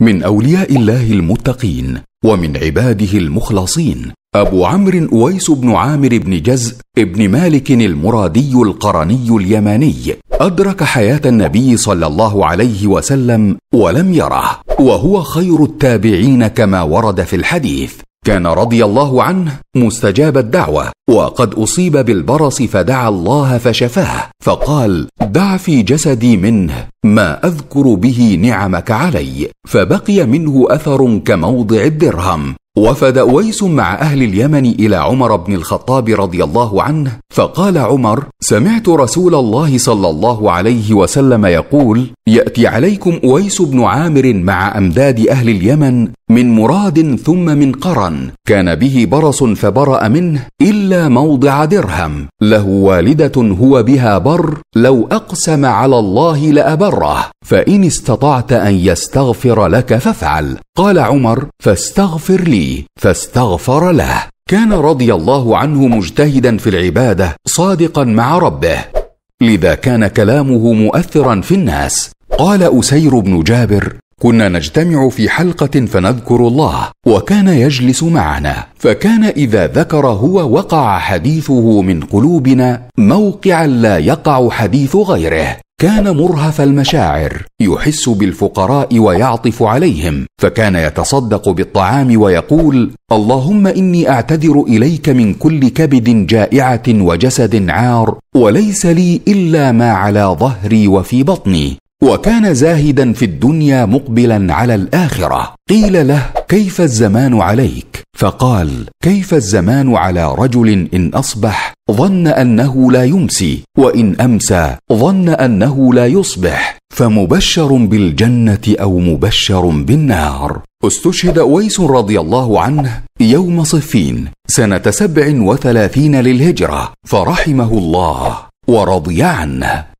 من اولياء الله المتقين ومن عباده المخلصين ابو عمرو اويس بن عامر بن جزء بن مالك المرادي القرني اليماني ادرك حياه النبي صلى الله عليه وسلم ولم يره وهو خير التابعين كما ورد في الحديث كان رضي الله عنه مستجاب الدعوه وقد اصيب بالبرص فدعا الله فشفاه فقال دع في جسدي منه ما اذكر به نعمك علي فبقي منه اثر كموضع الدرهم وفد اويس مع اهل اليمن الى عمر بن الخطاب رضي الله عنه فقال عمر سمعت رسول الله صلى الله عليه وسلم يقول ياتي عليكم اويس بن عامر مع امداد اهل اليمن من مراد ثم من قرن كان به برص فبرا منه الا موضع درهم له والده هو بها بر لو اقسم على الله لابره فان استطعت ان يستغفر لك فافعل قال عمر فاستغفر لي فاستغفر له كان رضي الله عنه مجتهدا في العباده صادقا مع ربه لذا كان كلامه مؤثرا في الناس قال اسير بن جابر كنا نجتمع في حلقه فنذكر الله وكان يجلس معنا فكان اذا ذكر هو وقع حديثه من قلوبنا موقعا لا يقع حديث غيره كان مرهف المشاعر يحس بالفقراء ويعطف عليهم فكان يتصدق بالطعام ويقول اللهم اني اعتذر اليك من كل كبد جائعه وجسد عار وليس لي الا ما على ظهري وفي بطني وكان زاهدا في الدنيا مقبلا على الاخره قيل له كيف الزمان عليك فقال كيف الزمان على رجل ان اصبح ظن انه لا يمسي وان امسى ظن انه لا يصبح فمبشر بالجنه او مبشر بالنار استشهد اويس رضي الله عنه يوم صفين سنه سبع وثلاثين للهجره فرحمه الله ورضي عنه